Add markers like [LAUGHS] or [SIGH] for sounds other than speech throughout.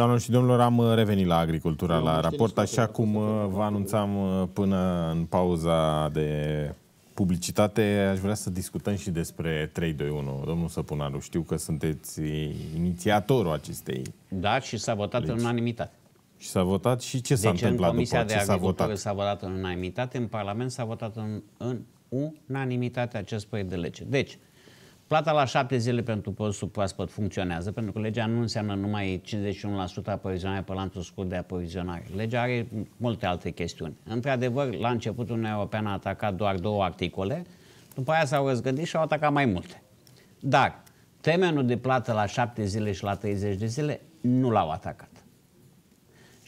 Doamnelor și domnilor, am uh, revenit la agricultura, la raport, așa cum uh, vă anunțam uh, până în pauza de publicitate, aș vrea să discutăm și despre 321. Domnul Săpunaru, știu că sunteți inițiatorul acestei Da, și s-a votat legi. în unanimitate. Și s-a votat și ce s-a deci, întâmplat în Comisia după de ce s-a votat? s-a votat în unanimitate, în Parlament s-a votat în, în unanimitate acest proiect de lege. Deci, Plata la șapte zile pentru postul proaspăt funcționează, pentru că legea nu înseamnă numai 51% aprovizionare pe lanțul scurt de aprovizionare. Legea are multe alte chestiuni. Într-adevăr, la început Uniunea Europeană a atacat doar două articole, după aia s-au răzgândit și au atacat mai multe. Dar termenul de plată la șapte zile și la 30 de zile nu l-au atacat.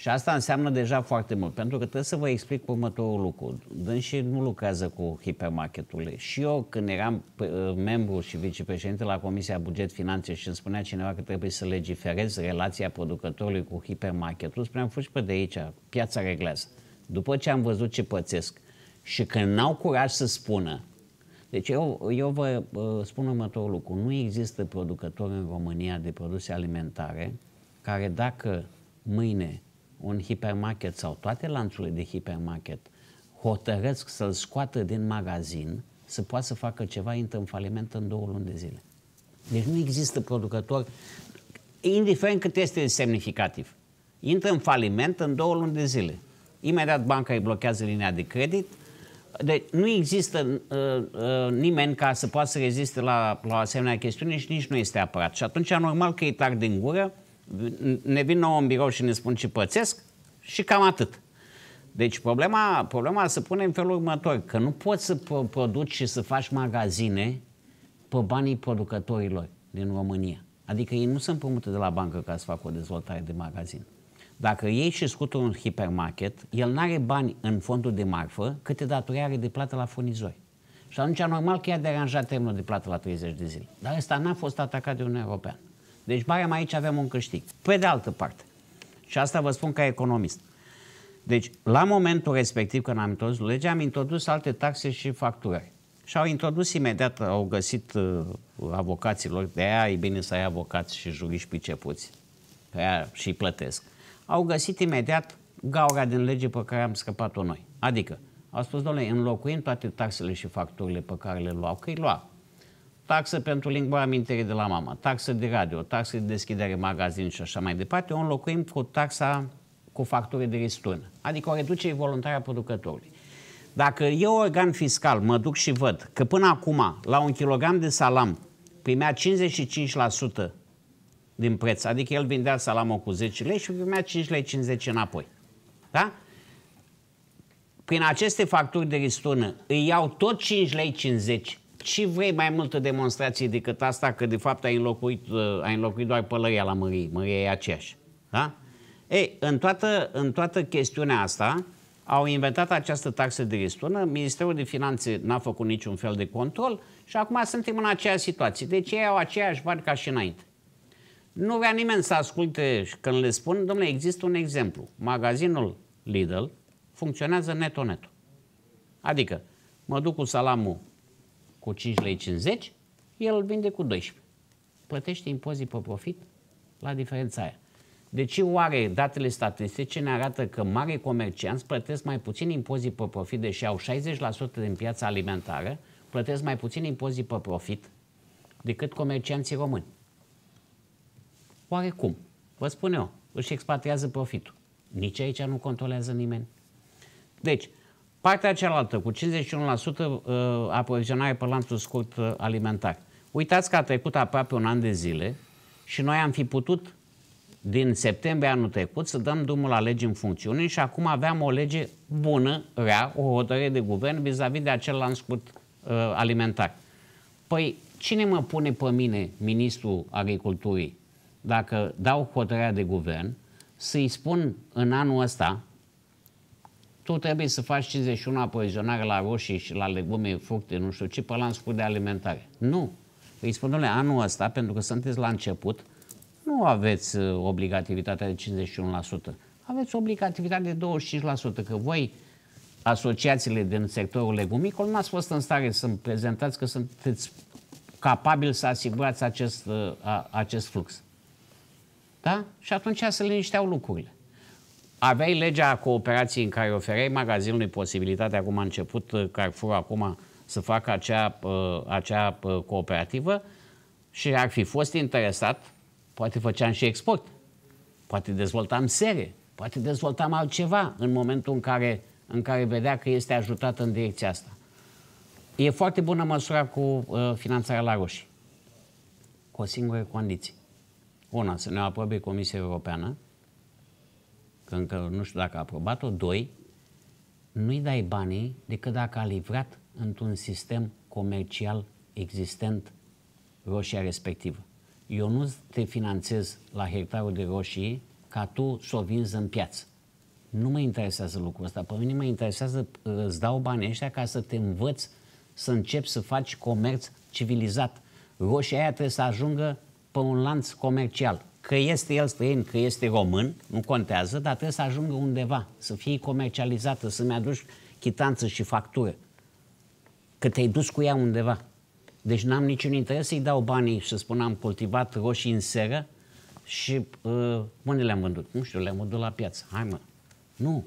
Și asta înseamnă deja foarte mult, pentru că trebuie să vă explic următorul lucru. Dânsii nu lucrează cu hipermarketurile. Și eu, când eram uh, membru și vicepreședinte la Comisia Buget Finanțe și îmi spunea cineva că trebuie să legiferez relația producătorului cu hipermarketul, spuneam, fugi pe de aici, piața reglează. După ce am văzut ce pățesc și că n-au curaj să spună, deci eu, eu vă uh, spun următorul lucru. Nu există producători în România de produse alimentare care dacă mâine un hipermarket sau toate lanțurile de hipermarket hotărăsc să-l scoată din magazin, să poată să facă ceva, intră în faliment în două luni de zile. Deci nu există producător, indiferent cât este semnificativ. Intră în faliment în două luni de zile. Imediat banca îi blochează linia de credit, deci nu există uh, uh, nimeni ca să poată să reziste la, la asemenea chestiune și nici nu este apărat. Și atunci, normal că e trag din gură, ne vin nouă în birou și ne spun ce pățesc și cam atât. Deci problema, problema se pune în felul următor, că nu poți să produci și să faci magazine pe banii producătorilor din România. Adică ei nu se împrumută de la bancă ca să facă o dezvoltare de magazin. Dacă ei și scutul un hipermarket, el nu are bani în fondul de marfă câte datorii are de plată la furnizori. Și atunci normal că i-a deranjat termenul de plată la 30 de zile. Dar ăsta n-a fost atacat de un european. Deci am aici avem un câștig. Pe de altă parte, și asta vă spun ca economist, deci la momentul respectiv când am introdus legea, am introdus alte taxe și facturări. Și au introdus imediat, au găsit uh, avocaților, de aia e bine să ai avocați și juriști pricepuți, pe aia și plătesc. Au găsit imediat gaura din lege pe care am scăpat-o noi. Adică, au spus, domnule, înlocuim toate taxele și facturile pe care le luau, că îi luau taxă pentru limba amintirii de la mama, taxă de radio, taxă de deschidere magazin și așa mai departe, o înlocuim cu taxa cu factură de ristună, adică o reducere voluntară a producătorului. Dacă eu, organ fiscal, mă duc și văd că până acum, la un kilogram de salam, primea 55% din preț, adică el vindea salamul cu 10 lei și primea 5 lei 50 înapoi. Da? Prin aceste facturi de ristună îi iau tot 5 lei 50 ce vrei mai multă demonstrație decât asta că de fapt ai înlocuit, uh, ai înlocuit doar pălăria la mărie, mărie e aceeași. Da? Ei, în toată, în toată chestiunea asta au inventat această taxă de ristună, Ministerul de Finanțe n-a făcut niciun fel de control și acum suntem în aceeași situație. Deci ei au aceeași bani ca și înainte. Nu vrea nimeni să asculte când le spun, domnule, există un exemplu. Magazinul Lidl funcționează neto-neto. Adică mă duc cu salamul cu 5,50 lei, el îl vinde cu 12. Plătește impozit pe profit la diferența aia. De deci, ce oare datele statistice ne arată că mari comercianți plătesc mai puțin impozit pe profit, deși au 60% din piața alimentară, plătesc mai puțin impozit pe profit decât comercianții români? Oare cum? Vă spun eu, își expatriază profitul. Nici aici nu controlează nimeni. Deci, Partea cealaltă, cu 51% uh, aprovizionare pe lanțul scurt uh, alimentar. Uitați că a trecut aproape un an de zile și noi am fi putut din septembrie anul trecut să dăm drumul la legi în funcțiune și acum aveam o lege bună, rea, o hotărâre de guvern vis-a-vis -vis de acel lanț scurt uh, alimentar. Păi cine mă pune pe mine, ministrul agriculturii, dacă dau hotărârea de guvern, să-i spun în anul ăsta, tu trebuie să faci 51 apozionare la roșii și la legume, fructe, nu știu ce, pe la de alimentare. Nu. Îi spun, domnule, anul ăsta, pentru că sunteți la început, nu aveți uh, obligativitatea de 51%. Aveți obligativitatea de 25%, că voi, asociațiile din sectorul legumicol, nu ați fost în stare să prezentați că sunteți capabili să asigurați acest, uh, a, acest flux. Da? Și atunci se linișteau lucrurile aveai legea cooperației în care ofereai magazinului posibilitatea, acum a început uh, Carrefour acum să facă acea, uh, acea uh, cooperativă și ar fi fost interesat, poate făceam și export, poate dezvoltam serie, poate dezvoltam altceva în momentul în care, în care vedea că este ajutat în direcția asta. E foarte bună măsura cu uh, finanțarea la roșii. Cu o singură condiție. Una, să ne aprobe Comisia Europeană, că încă nu știu dacă a aprobat-o, doi, nu-i dai banii decât dacă a livrat într-un sistem comercial existent roșia respectivă. Eu nu te finanțez la hectarul de roșii ca tu să o vinzi în piață. Nu mă interesează lucrul ăsta. Pe mine mă interesează, îți dau banii ăștia ca să te învăț să începi să faci comerț civilizat. Roșia aia trebuie să ajungă pe un lanț comercial Că este el străin, că este român, nu contează, dar trebuie să ajungă undeva, să fie comercializată, să-mi aduci chitanță și factură. Că te-ai dus cu ea undeva. Deci n-am niciun interes să-i dau banii și să spun am cultivat roșii în seră și uh, unde le-am vândut? Nu știu, le-am vândut la piață. Hai mă. Nu.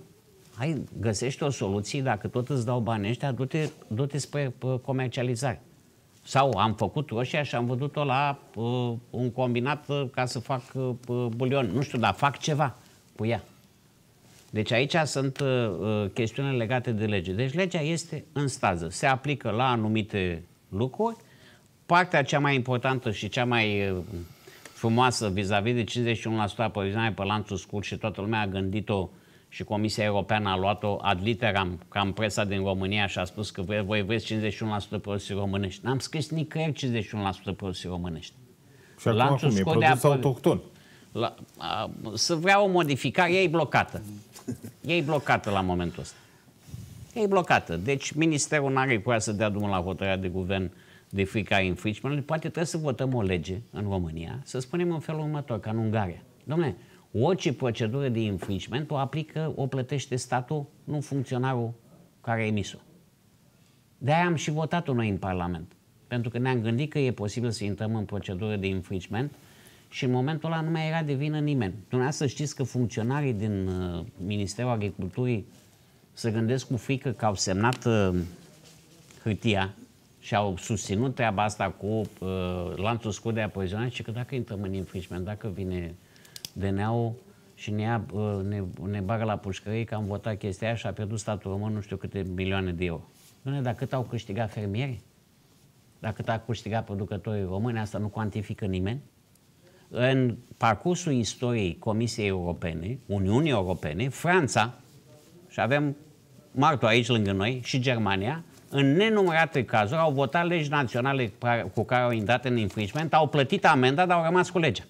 Hai, găsește o soluție, dacă tot îți dau banii ăștia, du-te, du-te spre uh, comercializare sau am făcut o și am văzut o la uh, un combinat uh, ca să fac uh, bulion. Nu știu, dar fac ceva cu ea. Deci aici sunt uh, uh chestiuni legate de lege. Deci legea este în stază. Se aplică la anumite lucruri. Partea cea mai importantă și cea mai uh, frumoasă vis-a-vis -vis de 51% aprovizionare pe lanțul scurt și toată lumea a gândit-o uh, și Comisia Europeană a luat-o ad literam, ca în presa din România și a spus că voi vreți 51% produse românești. N-am scris nicăieri 51% produse românești. Și acum, Lanțul acum e produs apă... autohton. La, a, să vrea o modificare, e blocată. E blocată la momentul ăsta. E blocată. Deci ministerul nu are voie să dea drumul la hotărârea de guvern de frica infringement. Poate trebuie să votăm o lege în România, să spunem în felul următor, ca în Ungaria. Domnule, Orice procedură de infringement o aplică, o plătește statul, nu funcționarul care a emis-o. De-aia am și votat-o noi în Parlament. Pentru că ne-am gândit că e posibil să intrăm în procedură de infringement și în momentul ăla nu mai era de vină nimeni. Dumneavoastră știți că funcționarii din uh, Ministerul Agriculturii se gândesc cu frică că au semnat uh, hârtia și au susținut treaba asta cu uh, lanțul scurt de aprovizionare și că dacă intrăm în infringement, dacă vine DNA-ul și ne, ia, ne, ne bagă la pușcărie că am votat chestia aia și a pierdut statul român nu știu câte milioane de euro. Dom'le, dar cât au câștigat fermieri? dacă cât a câștigat producătorii români? Asta nu cuantifică nimeni? În parcursul istoriei Comisiei Europene, Uniunii Europene, Franța, și avem martul aici lângă noi, și Germania, în nenumărate cazuri au votat legi naționale cu care au intrat în infringement, au plătit amenda, dar au rămas cu legea.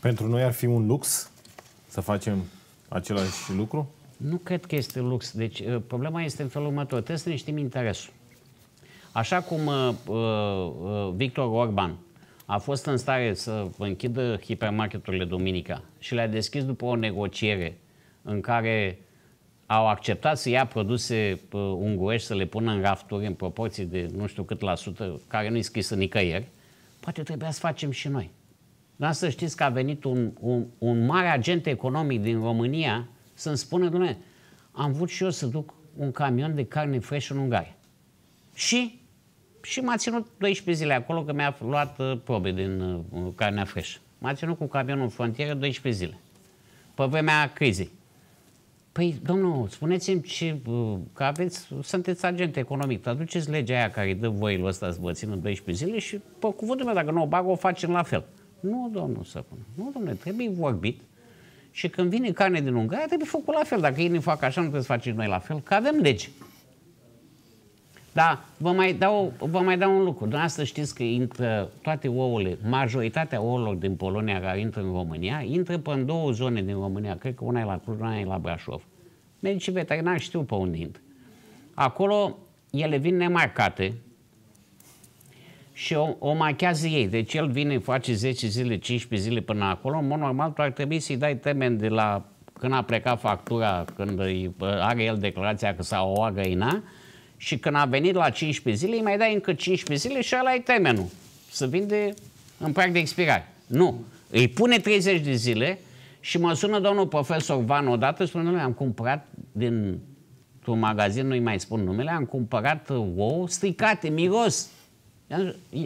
Pentru noi ar fi un lux să facem același lucru? Nu cred că este lux. Deci, uh, problema este în felul următor. Trebuie să ne știm interesul. Așa cum uh, uh, uh, Victor Orban a fost în stare să închidă hipermarketurile duminica și le-a deschis după o negociere în care au acceptat să ia produse uh, unguiești să le pună în rafturi în proporții de nu știu cât la sută, care nu-i scrisă nicăieri, poate trebuia să facem și noi. Dar să știți că a venit un, un, un mare agent economic din România să-mi spună, Dumnezeu, am vrut și eu să duc un camion de carne fresh în Ungaria. Și? Și m-a ținut 12 zile acolo, că mi-a luat uh, probe din uh, carnea fresh. M-a ținut cu camionul în frontieră 12 zile. Pe vremea crizei. Păi, domnul, spuneți-mi ce, uh, că aveți, sunteți agent economic, traduceți legea aia care dă voilul ăsta să vă țină 12 zile și, pe cuvântul meu, dacă nu o bag, o facem la fel. Nu, domnul Săpun. Nu, domnule, trebuie vorbit și când vine carne din Ungaria, trebuie făcut la fel. Dacă ei ne fac așa, nu trebuie să facem noi la fel, că avem legi. Da, vă mai dau, vă mai dau un lucru. Dumneavoastră știți că intră toate ouăle, majoritatea ouălor din Polonia care intră în România, intră pe în două zone din România. Cred că una e la Cluj, una e la Brașov. Medicii veterinari știu pe unde intră. Acolo ele vin nemarcate, și o, o machează ei. Deci el vine, face 10 zile, 15 zile până acolo. În mod normal, tu ar trebui să-i dai temen de la când a plecat factura, când îi, are el declarația că s-a o găina și când a venit la 15 zile, îi mai dai încă 15 zile și ăla e temenul. Să vinde în prag de expirare. Nu. Îi pune 30 de zile și mă sună domnul profesor Van odată, spune, am cumpărat din un magazin, nu-i mai spun numele, am cumpărat ouă stricate, miros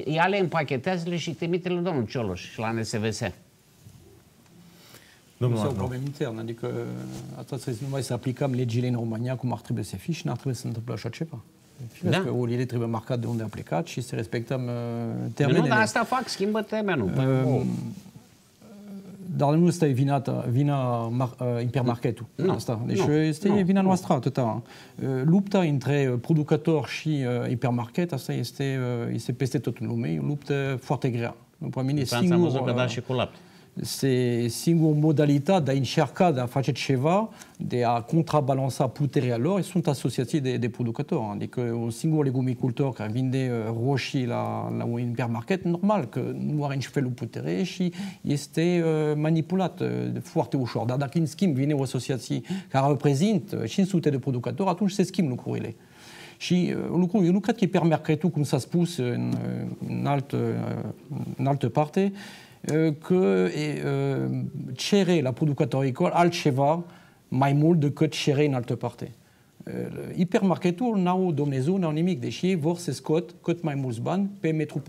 Ia le împachetează-le și trimite-le domnul Cioloș și la NSVS. Domnul este o problemă internă, adică uh, atât să nu mai să aplicăm legile în România cum ar trebui să fie și n-ar trebui să întâmple așa ceva. Deci, da. că orele trebuie marcat de unde a plecat și să respectăm uh, termenele. Nu, dar asta fac, schimbă termenul. Uh, păi, uh dar nu este vinată, vina hipermarketul. Uh, nu. Asta. Deci nu. Uh, este nu. vina noastră atâta. Uh, lupta între producător și hipermarket, asta este, este peste tot în lume, o luptă foarte grea. După mine, Franța singur, am văzut că da și cu lapte. c'est une modalité d'une cherche d'un facet cheva de à contrebalancer puter et alors ils sont associés des, des producteurs hein. que au singulier légumiculteur qui vient de euh, Rochi la la une permarket normal que nous avons fait le puter si il était euh, manipulate euh, de forte au short d'un skim scheme vient aux associations car représente chine sous tête de producteurs. à tous ce scheme le courir și lucru, eu nu cred că permer cretul, cum s-a spus în, în, altă, în altă parte, euh, que euh, cere la producteur école, Alcheva, mai de decât cere în altă parte. Hipermarketul n-au nao n-au nimic, deși ei vor să scot cât mai mulți bani pe metru,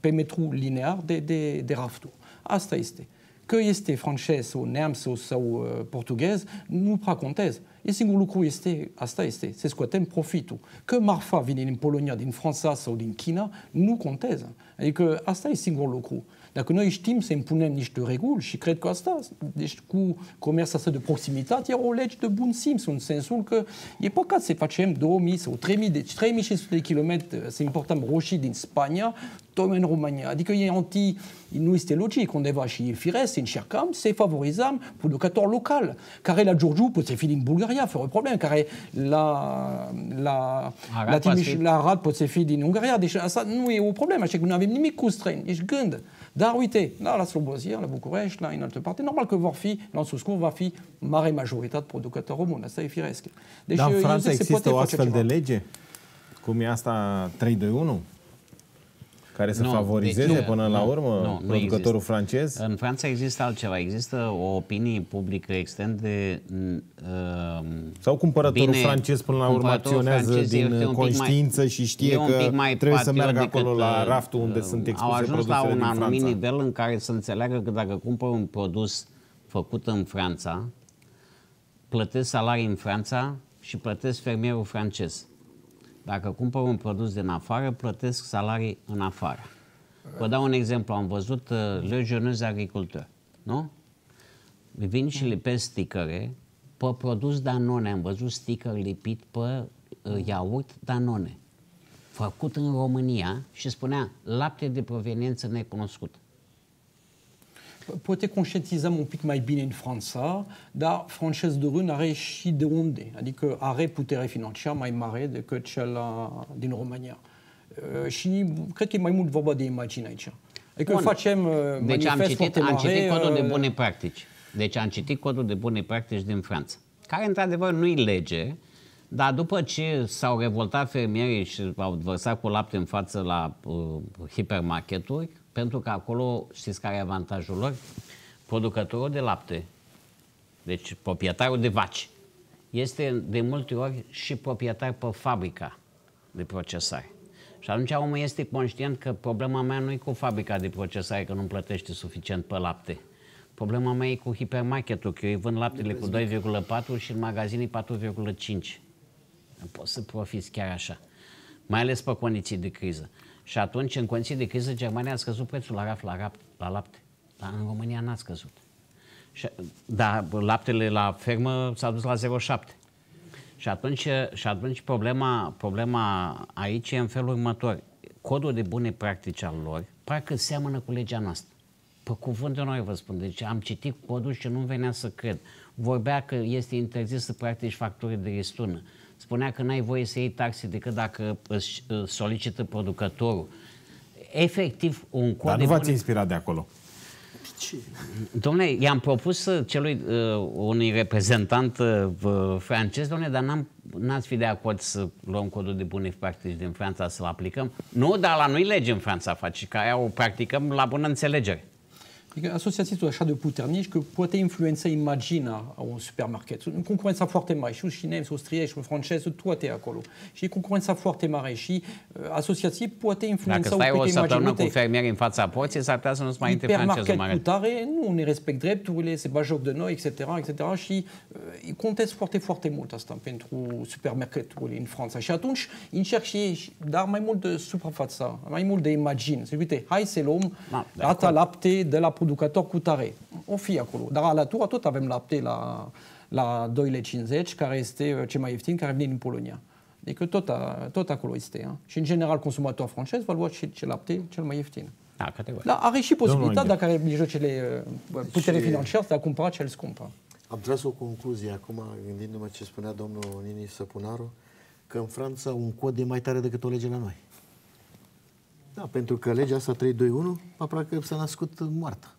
pe metru linear de, de, de raftou. Asta este. Que este francez sau neam sau, sau portugaise, nu prea contează. E singurul lucru este, asta ah, este, să scoatem profitul. que marfa vine din Polonia, din Franța sau din China, nu contează. que asta ah, e singurul lucru. Donc nous estimons c'est un problème niche de régule, je crois que ça, des coup commerçants de proximité, tiens au ledge de Bunsim, c'est un sens où que il est pas qu'à se faire chez deux ou trois mille, trois mille chez les kilomètres, c'est important Rochi d'Espagne, Tom en Roumanie. Dit que il a anti, nous était logique, on devait acheter faire. c'est une chère cam, c'est favorisable pour le cator local, car la Georgiou peut se filer en Bulgarie, faire un problème, car la la la Timish la Rad peut se filer en Hongrie, déjà ça nous est au problème, à chaque nous avons ni mis coup strain, je gunde d'Arwité, là, la Sloboisière, la Boukouresh, là, une autre partie. Normal que Vorfi, là, sous ce qu'on va faire, marée majoritaire de producteurs romains. ça est fieresque. Dans France, existe un astfel de lege, comme il y 3-2-1 Care să nu, favorizeze deci, până nu, la urmă nu, nu producătorul nu francez? În Franța există altceva. Există o opinie publică extrem de... Uh, Sau cumpărătorul bine, francez până la urmă acționează din conștiință mai, și știe că mai trebuie să meargă acolo la uh, raftul unde uh, sunt expuse Au ajuns la un anumit nivel în care să înțeleagă că dacă cumpără un produs făcut în Franța, plătesc salarii în Franța și plătesc fermierul francez. Dacă cumpăr un produs din afară, plătesc salarii în afară. Vă dau un exemplu. Am văzut uh, agricultori, Jeunesse nu? Vin și lipesc sticăre pe produs Danone. Am văzut sticker lipit pe uh, iaurt Danone. Făcut în România și spunea lapte de proveniență necunoscută poate conștientizăm un pic mai bine în Franța, dar Francesc de Rune are și de unde, adică are putere financiară mai mare decât cea uh, din România. Uh, și cred că e mai mult vorba de imagine aici. Adică Bun. facem uh, Deci am citit, am citit codul de bune practici. Deci am citit codul de bune practici din Franța, care într-adevăr nu-i lege, dar după ce s-au revoltat fermierii și au vărsat cu lapte în față la uh, hipermarketuri, pentru că acolo, știți care e avantajul lor? Producătorul de lapte, deci proprietarul de vaci, este de multe ori și proprietar pe fabrica de procesare. Și atunci omul este conștient că problema mea nu e cu fabrica de procesare, că nu plătește suficient pe lapte. Problema mea e cu hipermarketul, că eu îi vând laptele cu 2,4 și în magazin e 4,5. Poți să profiți chiar așa, mai ales pe condiții de criză. Și atunci, în condiții de criză, Germania a scăzut prețul la, raf, la, rap, la lapte. Dar în România n-a scăzut. Și, da, laptele la fermă s-a dus la 0,7. Și atunci, și atunci problema, problema aici e în felul următor. Codul de bune practici al lor parcă seamănă cu legea noastră. Pe cuvânt de noi vă spun, deci am citit codul și nu venea să cred. Vorbea că este interzis să practici facturi de ristună spunea că n-ai voie să iei taxe decât dacă îți solicită producătorul. Efectiv, un cod Dar nu v-ați inspirat de acolo. Ce? Domnule, i-am propus uh, celui, uh, unui reprezentant uh, francez, domnule, dar n-am, n-ați fi de acord să luăm codul de bune practici din Franța, să-l aplicăm? Nu, dar la noi lege în Franța face, că aia o practicăm la bună înțelegere. associatif Associați așa de puternici că poate influența imaginea a un supermarket. sa concurența foarte mare, și chinezi, austriești, francezi, toate acolo. Și e concurența foarte mare și asociații poate influența Dacă stai o, o săptămână cu fermieri în fața porții, s-ar putea să nu-ți mai intre francezul mare. tare, nu ne respect drepturile, se bat joc de noi, etc. etc. și uh, contest foarte, foarte mult asta pentru supermarketurile în Franța. Și atunci încerc și ei, dar mai mult de suprafața, mai mult de imagine. Uite, hai să luăm da, lapte de la producător cu tare. O fi acolo. Dar la Latura tot avem lapte la, la 2,50 care este cel mai ieftin, care vine din Polonia. Deci tot, a, tot acolo este. A? Și în general consumator francez va lua și, ce lapte cel mai ieftin. Da, categoric. Da, are și posibilitatea, dacă are mijloacele uh, putere și... financiară, să a cumpăra cel scump. Am tras o concluzie acum, gândindu-mă ce spunea domnul Nini Săpunaru, că în Franța un cod e mai tare decât o lege la noi. Da, pentru că legea asta 321 aproape s-a născut moartă.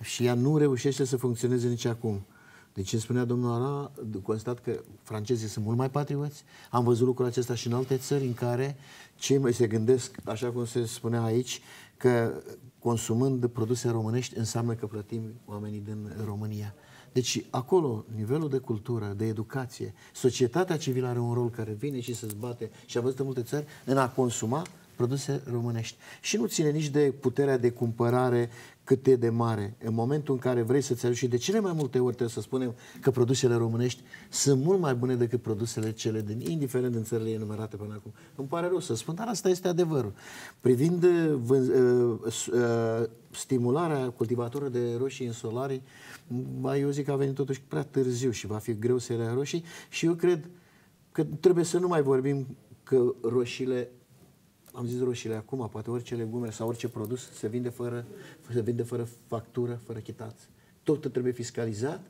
Și ea nu reușește să funcționeze nici acum. Deci îmi spunea domnul Ara, constat că francezii sunt mult mai patrioți. Am văzut lucrul acesta și în alte țări în care cei mai se gândesc, așa cum se spunea aici, că consumând produse românești înseamnă că plătim oamenii din România. Deci acolo nivelul de cultură, de educație, societatea civilă are un rol care vine și se zbate și a văzut în multe țări în a consuma produse românești. Și nu ține nici de puterea de cumpărare cât e de mare. În momentul în care vrei să-ți aduci, și de cele mai multe ori trebuie să spunem că produsele românești sunt mult mai bune decât produsele cele din, indiferent în țările enumerate până acum. Îmi pare rău să spun, dar asta este adevărul. Privind uh, uh, uh, stimularea cultivatorului de roșii în solarii, eu zic că a venit totuși prea târziu și va fi greu să le roșii și eu cred că trebuie să nu mai vorbim că roșiile am zis roșiile acum, poate orice legume sau orice produs se vinde fără, se vinde fără factură, fără chitanță. Tot trebuie fiscalizat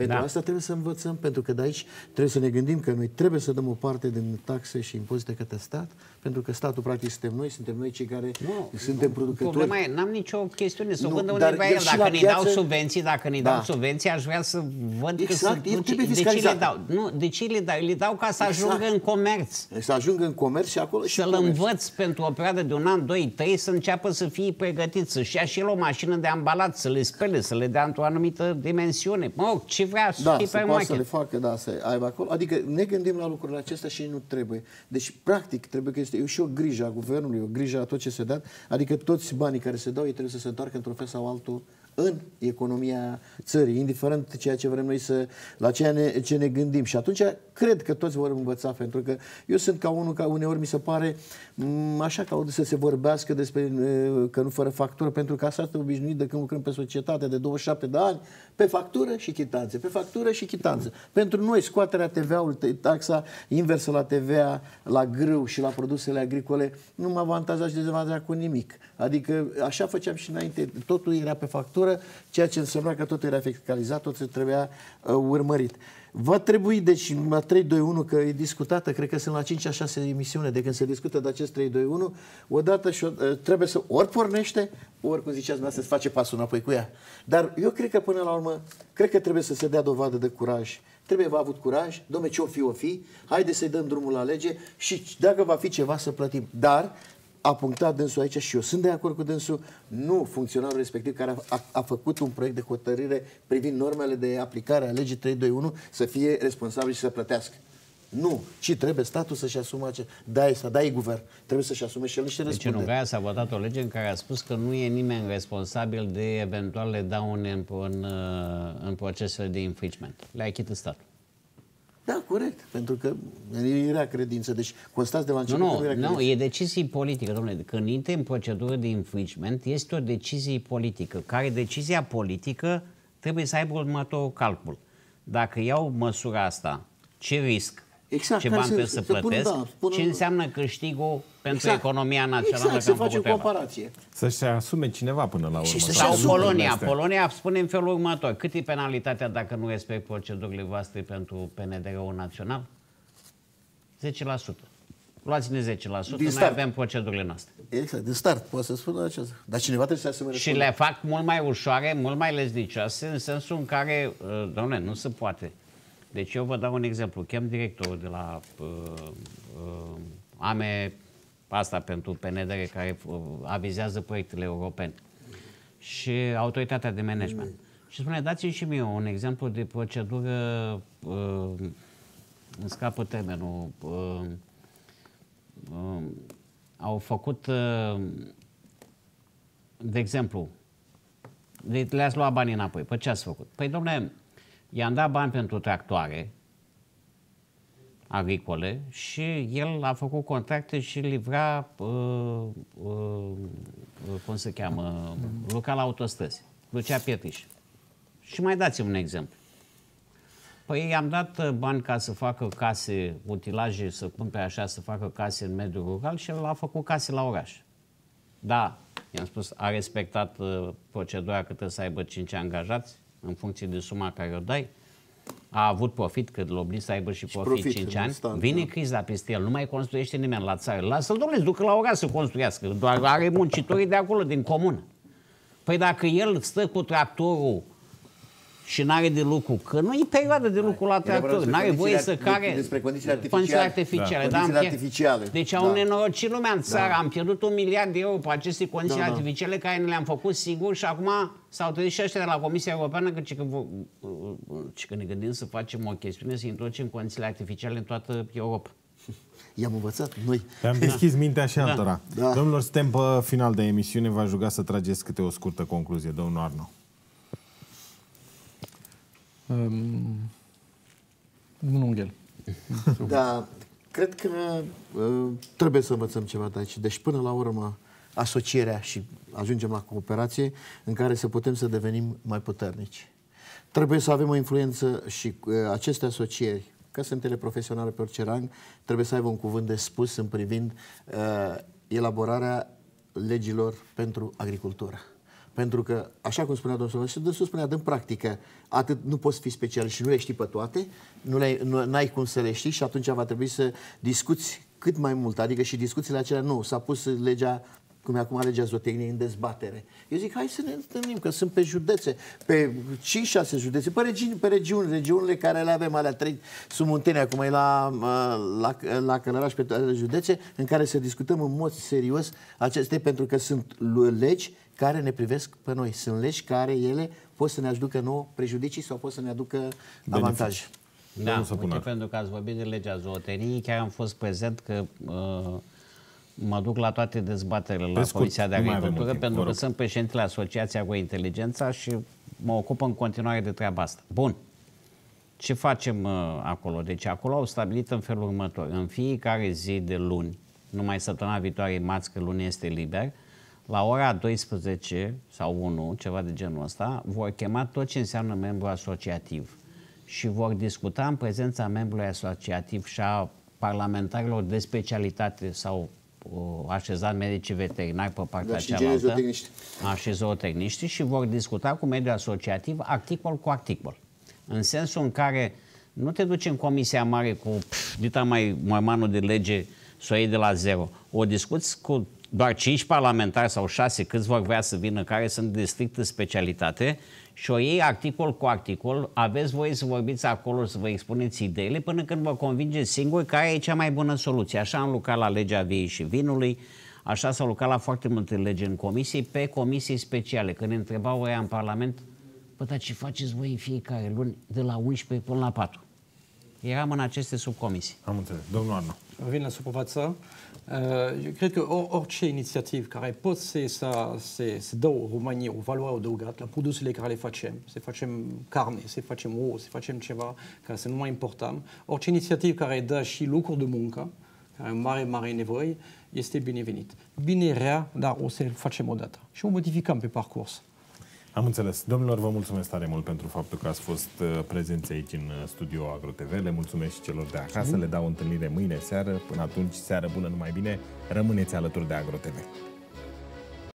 pentru da. asta trebuie să învățăm, pentru că de aici trebuie să ne gândim că noi trebuie să dăm o parte din taxe și impozite către stat, pentru că statul practic suntem noi, suntem noi cei care nu, suntem nu, producători. Problema e, n-am nicio chestiune să vândă unde va el. Deci dacă ne piață... dau subvenții, dacă ne da. dau subvenții, aș vrea să văd exact, că sunt, nu, de ce le dau. Nu, de ce le dau? Le dau ca să exact. ajungă în comerț. Să ajungă în comerț și acolo și Să-l învăț pentru o perioadă de un an, doi, trei, să înceapă să fie pregătit, să-și ia și el o mașină de ambalat, să le spele, să le dea într-o anumită dimensiune. Mă rog, ce vrea da, supermarket. să le facă, da, să aibă acolo. Adică ne gândim la lucrurile acestea și nu trebuie. Deci, practic, trebuie că este și o grijă a guvernului, o grijă a tot ce se dă, adică toți banii care se dau, ei trebuie să se întoarcă într-un fel sau altul în economia țării, indiferent ceea ce vrem noi să, la ceea ne, ce ne gândim. Și atunci cred că toți vor învăța, pentru că eu sunt ca unul, ca uneori mi se pare mm, așa ca să se vorbească despre că nu fără factură, pentru că asta este obișnuit de când lucrăm pe societate de 27 de ani, pe factură și chitanțe, pe factură și chitanță. Pentru noi, scoaterea TVA-ului, taxa inversă la TVA, la grâu și la produsele agricole, nu mă avantaja și dezavantaja cu nimic. Adică așa făceam și înainte, totul era pe factură, fără, ceea ce însemna că tot era fiscalizat, tot trebuia uh, urmărit. Va trebui, deci, la 3-2-1, că e discutată, cred că sunt la 5-6 emisiune de când se discută de acest 3-2-1, odată și uh, trebuie să ori pornește, ori, cum ziceați, să face pasul înapoi cu ea. Dar eu cred că, până la urmă, cred că trebuie să se dea dovadă de curaj trebuie va avut curaj, domne, ce o fi, o fi, haide să-i dăm drumul la lege și dacă va fi ceva să plătim. Dar a punctat dânsul aici și eu sunt de acord cu dânsul, nu funcționarul respectiv care a, a, a făcut un proiect de hotărâre privind normele de aplicare a legii 321 să fie responsabil și să plătească. Nu, ci trebuie statul să-și asume acest... Da, e, da, e guvern. Trebuie să-și asume și el și deci Deci în Ungaria s-a votat o lege în care a spus că nu e nimeni responsabil de eventuale daune în, în, în procesele de infringement. Le-a achitat statul. Da, corect, pentru că era credință. Deci constați de la început nu, nu, că nu, nu e decizie politică, domnule. Când intri în procedură de infringement, este o decizie politică, care decizia politică trebuie să aibă următorul calcul. Dacă iau măsura asta, ce risc exact, ce bani să, să plătesc, pun, da, ce înseamnă câștigul pentru exact, economia națională. Exact, să facem comparație. Să-și asume cineva până la urmă. Și să Sau Polonia. Polonia spune în felul următor. Cât e penalitatea dacă nu respect procedurile voastre pentru PNDR-ul național? 10%. Luați-ne 10%, din noi start. avem procedurile noastre. Exact, din start, poate să spună aceasta. Dar cineva trebuie să asume Și le fac mult mai ușoare, mult mai leznicioase, în sensul în care, uh, domnule, nu se poate deci eu vă dau un exemplu. Chem directorul de la uh, uh, AME, asta pentru PNDR, care uh, avizează proiectele europene, și autoritatea de management. Și spune, dați-mi și mie un exemplu de procedură, uh, îmi scapă termenul, uh, uh, au făcut, uh, de exemplu, le-ați luat banii înapoi. Păi ce ați făcut? Păi, domnule, i-am dat bani pentru tractoare agricole și el a făcut contracte și livra, uh, uh, cum se cheamă, lucra la autostrăzi, Lucea Pietriș. Și mai dați un exemplu. Păi i-am dat uh, bani ca să facă case, utilaje, să cumpere așa, să facă case în mediul rural și el a făcut case la oraș. Da, i-am spus, a respectat uh, procedura că trebuie să aibă 5 angajați, în funcție de suma care o dai, a avut profit, că Loblin să aibă și, și profit, profit 5 ani, instant, vine da. criza peste el, nu mai construiește nimeni la țară. Lasă-l, domnule, ducă la ora să construiască, doar are muncitorii de acolo, din comun. Păi dacă el stă cu tractorul și n-are de lucru, că nu e perioada de lucru la tractor, n-are voie să care despre condițiile artificiale. artificiale, da. da condițiile artificiale. Deci au da. nenorocit lumea în țară, da. am pierdut un miliard de euro pe aceste condiții da, da. artificiale da. care ne le-am făcut sigur și acum S-au trezit și ăștia de la Comisia Europeană că, că, că ne gândim să facem o chestiune, să introducem condițiile artificiale în toată Europa. [LAUGHS] I-am învățat noi. am da. deschis da. mintea și da. altora. Da. Da. Domnilor, suntem pe final de emisiune. V-aș ruga să trageți câte o scurtă concluzie, domnul Arno. Um, un unghel. da, cred că uh, trebuie să învățăm ceva de aici. Deci, până la urmă, uh, asocierea și ajungem la cooperație în care să putem să devenim mai puternici. Trebuie să avem o influență și uh, aceste asocieri, că sunt ele profesionale pe orice rang, trebuie să aibă un cuvânt de spus în privind uh, elaborarea legilor pentru agricultură. Pentru că, așa cum spunea domnul de sus spunea, în practică, atât nu poți fi special și nu le știi pe toate, nu le, nu, ai cum să le știi și atunci va trebui să discuți cât mai mult, adică și discuțiile acelea, nu, s-a pus legea cum e acum legea zootehniei în dezbatere. Eu zic, hai să ne întâlnim, că sunt pe județe, pe 5-6 județe, pe, regiuni, pe regiuni, regiunile care le avem, alea trei, sunt muntene, acum e la, la, la Călăraș, pe toate județe, în care să discutăm în mod serios aceste, pentru că sunt legi care ne privesc pe noi. Sunt legi care ele pot să ne aducă nouă prejudicii sau pot să ne aducă avantaje. Da, uite, pentru că ați vorbit de legea zootehniei, chiar am fost prezent că uh, mă duc la toate dezbaterile la scurt, Comisia de Agricultură pentru că sunt președintele Asociația cu Inteligența și mă ocup în continuare de treaba asta. Bun. Ce facem uh, acolo? Deci acolo au stabilit în felul următor. În fiecare zi de luni, numai săptămâna viitoare, marți, că luni este liber, la ora 12 sau 1, ceva de genul ăsta, vor chema tot ce înseamnă membru asociativ și vor discuta în prezența membrului asociativ și a parlamentarilor de specialitate sau așezat medicii veterinari pe partea da, cealaltă. Zootehniști. A, și și vor discuta cu mediul asociativ articol cu articol. În sensul în care nu te duci în comisia mare cu pf, dita mai mormanul de lege să o iei de la zero. O discuți cu doar 5 parlamentari sau 6 câți vor vrea să vină, care sunt de strictă specialitate și o iei articol cu articol, aveți voie să vorbiți acolo, să vă expuneți ideile până când vă convingeți singuri care e cea mai bună soluție. Așa am lucrat la legea viei și vinului, așa s-au lucrat la foarte multe lege în comisii, pe comisii speciale. Când ne întrebau oia în Parlament, bă, păi, dar ce faceți voi în fiecare luni de la 11 până la 4? Eram în aceste subcomisii. Am înțeles. Domnul Arna vin la suprafață. Eh, eu cred că orice inițiativ care pot să, să, să, să dă României o valoare adăugată la produsele care le facem, să facem carne, să facem ouă, să facem ceva care să nu mai importăm, orice inițiativ care dă și lucruri de muncă, care are mare, mare nevoie, este binevenit. Bine rea, dar o să facem odată. Și o modificăm pe parcurs. Am înțeles. Domnilor, vă mulțumesc tare mult pentru faptul că ați fost uh, prezenți aici în uh, studio AgroTV. Le mulțumesc și celor de acasă. Mhm. Le dau întâlnire mâine seară. Până atunci, seară bună, numai bine. Rămâneți alături de AgroTV.